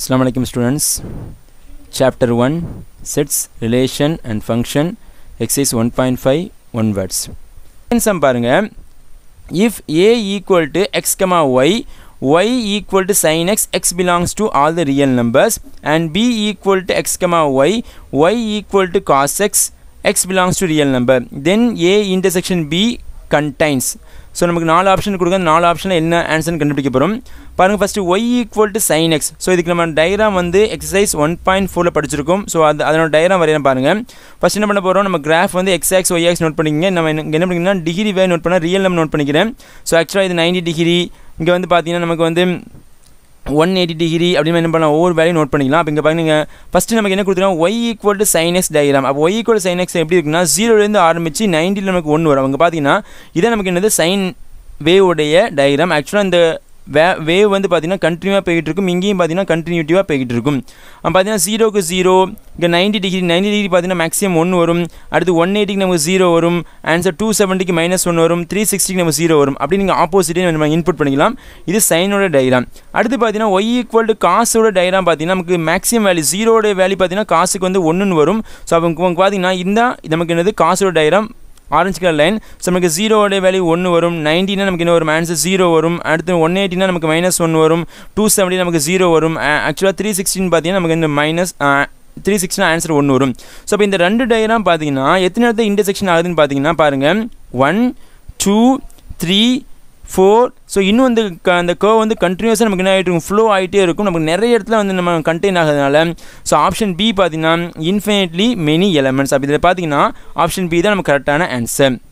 Assalamu alaikum students. Chapter 1 Sets, Relation and Function Exercise 1.5 1 words. சம் பாருங்க if a equal to x, y y equal to sin x x belongs to all the real numbers and b equal to x comma y y equal to cos x x belongs to real number then a intersection b contains so நமக்கு நாலு option கொடுங்க நாலு ஆப்ஷனில் என்ன ஆன்சர்னு கண்டுபிடிக்க போகிறோம் பாருங்கள் first Y equal to sine X so இதுக்கு நம்ம டைராம் வந்து எக்ஸசைஸ் ஒன் பாயிண்ட் ஃபோரில் படிச்சிருக்கோம் ஸோ அது அதனோட டைராம் வரையில பாருங்கள் ஃபஸ்ட் என்ன பண்ண போகிறோம் நம்ம கிராஃப் வந்து X X Y X note பண்ணிக்கோங்க நம்ம என்ன பண்ணிங்கன்னா டிகிரி வே நோட் பண்ணால் ரியல் நம்ம நோட் பண்ணிக்கிறேன் ஸோ ஆக்சுவலாக இது நைன்டி டிகிரி இங்கே வந்து பார்த்திங்கன்னா நமக்கு வந்து ஒன் எயிட்டி டிகிரி அப்படின்னு என்ன பண்ணலாம் ஒவ்வொரு வேலையும் நோட் பண்ணிக்கலாம் அப்போ இங்கே நீங்கள் ஃபஸ்ட்டு நமக்கு என்ன கொடுத்துருக்கோம் Y equal to sine X diagram அப்போ ஒய் ஈக்குவல் சைனஸ் எப்படி இருக்குன்னா ஜீரோலேருந்து ஆரம்பித்து நைன்ட்டியில் நமக்கு ஒன்று வரும் அவங்க பார்த்தீங்கன்னா இதை நமக்கு என்னது சைன் வேவுடைய டயக்ராம் ஆக்சுவலாக இந்த வே வேவ் வந்து பார்த்திங்கன்னா கண்டினியூவாக போய்கிட்டு இருக்கும் இங்கேயும் பார்த்திங்கன்னா கண்டினியூட்டிவாக போய்கிட்டு இருக்கும் பார்த்திங்கன்னா ஜீரோக்கு ஜீரோ இங்கே நைன்ட்டி டிகிரி நைன்ட்டி டிகிரி பார்த்திங்கன்னா மேக்ஸிமம் ஒன்று வரும் அடுத்து ஒன் எயிட்டிக்கு நமக்கு ஜீரோ வரும் ஆன்சர் டூ செவன்ட்டிக்கு மைனஸ் ஒன்று வரும் த்ரீ சிக்ஸ்டிக்கு நம்ம ஜீரோ வரும் அப்படி நீங்கள் ஆப்போசிட்டே நம்ம இன்புட் பண்ணிக்கலாம் இது சைனோட டைராம் அடுத்து பார்த்தீங்கன்னா ஒய் ஈக்குவல் டு காசோட டயராம் பார்த்தீங்கன்னா நமக்கு மேக்ஸிமம் வேல்யூ ஜீரோட வேல்யூ பார்த்தீங்கன்னா காசுக்கு வந்து ஒன்றுன்னு வரும் ஸோ அவங்க பார்த்தீங்கன்னா இந்த நமக்கு என்னது காசோட diagram orange colour line so நமக்கு ஜீரோவோட வேல்யூ ஒன்று வரும் நைன்ட்டினா நமக்கு இன்னும் ஒரு மைனஸ் ஜீரோ வரும் அடுத்து ஒன் எயிட்டினா நமக்கு மைனஸ் ஒன் வரும் டூ செவன்ட்டி நமக்கு ஜீரோ வரும் ஆக்சுவலாக த்ரீ சிக்ஸ்டின்னு பார்த்தீங்கன்னா நமக்கு இந்த மைனஸ் த்ரீ சிக்ஸ்டின் ஆன்சர் ஒன்று வரும் ஸோ இப்போ இந்த ரெண்டு டயராக பார்த்தீங்கன்னா எத்தனை இடத்துல இன்டர்செக்ஷன் ஆகுதுன்னு பார்த்தீங்கன்னா பாருங்கள் one two three four so இன்னும் வந்து க அந்த கர்வ் வந்து கண்டினியூஸாக நமக்கு என்ன ஆகிட்டு இருக்கும் ஃப்ளோ ஆகிட்டே இருக்கும் நமக்கு நிறைய இடத்துல வந்து நம்ம கண்டெயின் ஆகிறதுனால ஸோ ஆப்ஷன் பி பார்த்தீங்கன்னா இன்ஃபினிட்லி மெனி எலமெண்ட்ஸ் அப்படி இதில் பார்த்தீங்கன்னா ஆப்ஷன் பி தான் நமக்கு கரெக்டான ஆன்சர்